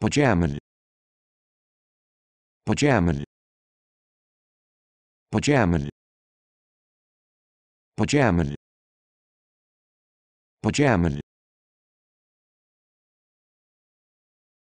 pajamas pajamas pajamas pajamas pajamas